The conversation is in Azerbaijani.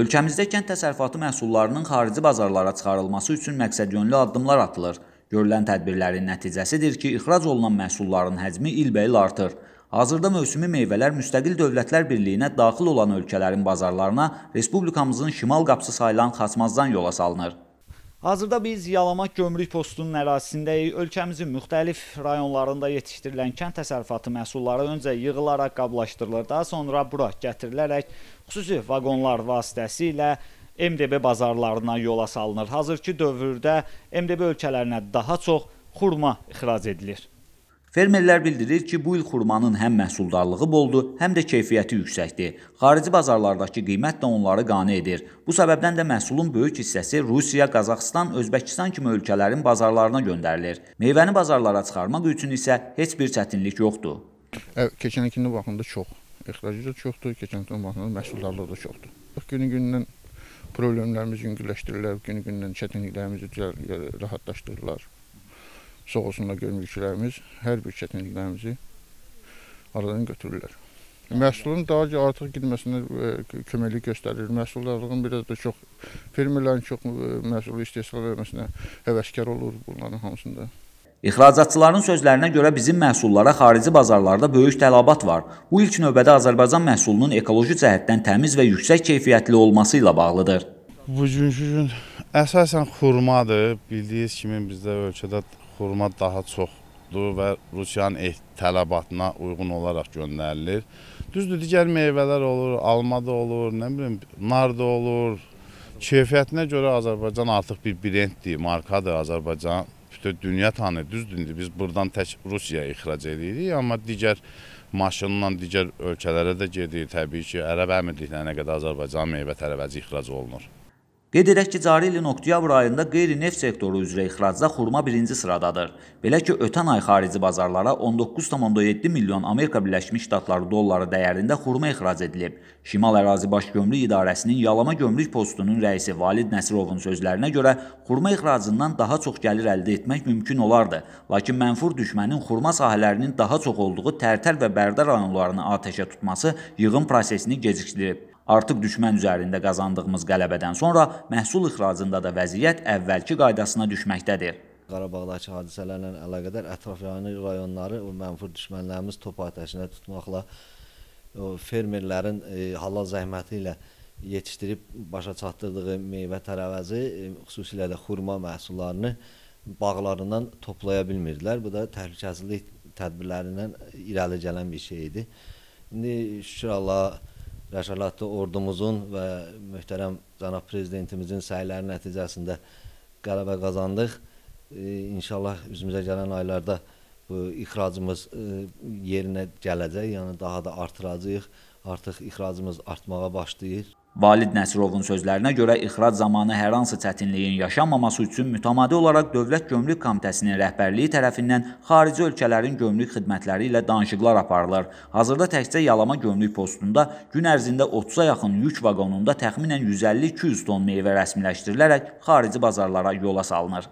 Ölkəmizdə kənd təsərrüfatı məhsullarının xarici bazarlara çıxarılması üçün məqsədyönlü addımlar atılır. Görülən tədbirlərin nəticəsidir ki, ixrac olunan məhsulların həcmi ilbəil artır. Hazırda mövsümi meyvələr müstəqil dövlətlər birliyinə daxil olan ölkələrin bazarlarına respublikamızın şimal qapısı sayılan Xaçmazdan yola salınır. Hazırda biz Yalamaq gömrük postunun ərazisindəyik. Ölkəmizin müxtəlif rayonlarında yetişdirilən kənd təsərrüfatı məhsulları öncə yığılaraq qablaşdırılır, daha sonra bura gətirilərək xüsusi vaqonlar vasitəsilə MDB bazarlarına yola salınır. Hazırki dövrdə MDB ölkələrinə daha çox xurma ixrac edilir. Fermerlər bildirir ki, bu il xurmanın həm məhsuldarlığı boldur, həm də keyfiyyəti yüksəkdir. Xarici bazarlardakı qiymət də onları qane edir. Bu səbəbdən də məhsulun böyük hissəsi Rusiya, Qazaxıstan, Özbəkistan kimi ölkələrin bazarlarına göndərilir. Meyvəni bazarlara çıxarmaq üçün isə heç bir çətinlik yoxdur. Keçən ilkinə baxanda çox, ixracı da çoxdur, keçən ilkinə baxanda məhsuldarlığı da çoxdur. Günü-gündən problemlərimiz yüngülləşdirirlər, günü-gündən çətinliklərimizi e, rahatlaşdırırlar. Soğusunda görmüşlərimiz hər bir çətinliklərimizi aradan götürürlər. Məhsulun daha ki artıq gitməsinə e, köməklik göstərir. Məhsuldarlığın biraz da çox fermerlərin çox e, məhsulu istehsal verməsinə həvəskar olur bunların hamısında. İxracatçıların sözlərinə görə bizim məhsullara xarici bazarlarda böyük tələbat var. Bu ilk növbədə Azərbaycan məhsulunun ekoloji cəhətdən təmiz və yüksək keyfiyyətli olması ilə bağlıdır. Bugünkü gün əsasən xurmadır. Bildiyiniz kimi bizdə ölkədə forma daha çoxdur və Rusiyanın eh, tələbatına uyğun olaraq göndərilir. Düzdür, digər meyvələr olur, alma da olur, nə bilim, nar da olur. Keyfiyyətinə görə Azərbaycan artıq bir brenddir, markadır Azərbaycan. Bütün dünya tanıyır. Düzdür, indi biz burdan tək Rusiyaya ixrac edirik, amma digər maşınla digər ölkələrə də gedir. Təbii ki, Ərəb Əmirliklərinə qədər Azərbaycan meyvə tərəvəzi ixrac olunur. Qeyd edək ki, cari ilin oktyabr ayında qeyri-neft sektoru üzrə ixracda xurma birinci sıradadır. Belə ki, ötən ay xarici bazarlara 19,7 milyon Amerika Birləşmiş Ştatları dolları dəyərində xurma ixrac edilib. Şimal Ərazi Baş Gömrük İdarəsinin Yalama Gömrük postunun rəisi Valid Nəsirovun sözlərinə görə xurma ixracından daha çox gəlir əldə etmək mümkün olardı. Lakin mənfur düşmənin xurma sahələrinin daha çox olduğu Tərtər və Bərdar rayonlarını atəşə tutması yığın prosesini gecikdirib. Artıq düşmən üzərində qazandığımız qələbədən sonra məhsul ixracında da vəziyyət əvvəlki qaydasına düşməkdədir. Qarabağdakı hadisələrlə əlaqədar ətraf yəni rayonları mənfur düşmənlərimiz top atəşinə tutmaqla o fermerlərin e, halal zəhməti ilə yetişdirib başa çatdırdığı meyvə tərəvəzi, e, xüsusilə də xurma məhsullarını bağlarından toplaya bilmirdilər. Bu da təhlükəsizlik tədbirlərindən irəli gələn bir şey idi. İndi şükür Allah rəşalatlı ordumuzun və möhtərəm cənab prezidentimizin səyləri nəticəsində qələbə qazandıq. E, inşallah üzümüzə gələn aylarda bu ixracımız e, yerinə gələcək, yəni daha da artıracağıq. Artıq ixracımız artmağa başlayır. Valid Nəsirovun sözlərinə görə ixrac zamanı hər hansı çətinliyin yaşanmaması üçün mütəmadi olaraq Dövlət Gömrük Komitəsinin rəhbərliyi tərəfindən xarici ölkələrin gömrük xidmətləri ilə danışıqlar aparılır. Hazırda təkcə Yalama gömrük postunda gün ərzində 30-a yaxın yük vaqonunda təxminən 150-200 ton meyvə rəsmiləşdirilərək xarici bazarlara yola salınır.